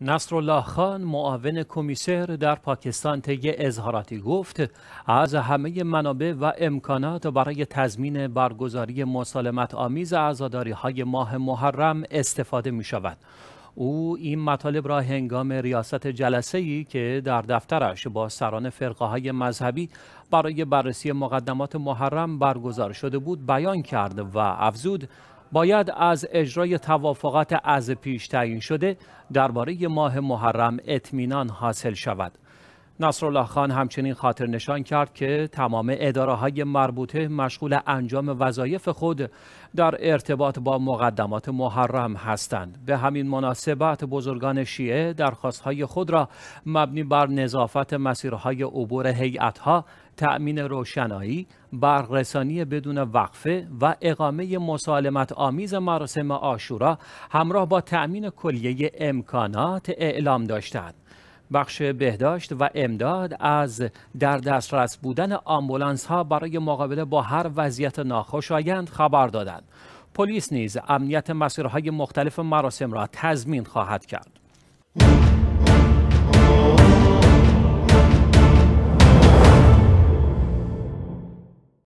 نصرالله خان معاون کمیسر در پاکستان طی اظهاراتی گفت از همه منابع و امکانات برای تضمین برگزاری مسالمت آمیز عزاداری های ماه محرم استفاده می شود. او این مطالب را هنگام ریاست جلسه ای که در دفترش با سران فرقه های مذهبی برای بررسی مقدمات محرم برگزار شده بود بیان کرد و افزود باید از اجرای توافقات از پیش تعیین شده درباره ماه محرم اطمینان حاصل شود نصرالله خان همچنین خاطر نشان کرد که تمام اداره های مربوطه مشغول انجام وظایف خود در ارتباط با مقدمات محرم هستند. به همین مناسبت بزرگان شیعه درخواست های خود را مبنی بر نظافت مسیرهای عبور هیئت تأمین روشنایی، رسانی بدون وقفه و اقامه مسالمت آمیز مراسم آشورا همراه با تأمین کلیه امکانات اعلام داشتند. بخش بهداشت و امداد از در دسترس بودن آمبولانس ها برای مقابله با هر وضعیت ناخوشایند خبر دادند. پلیس نیز امنیت مسیرهای مختلف مراسم را تضمین خواهد کرد.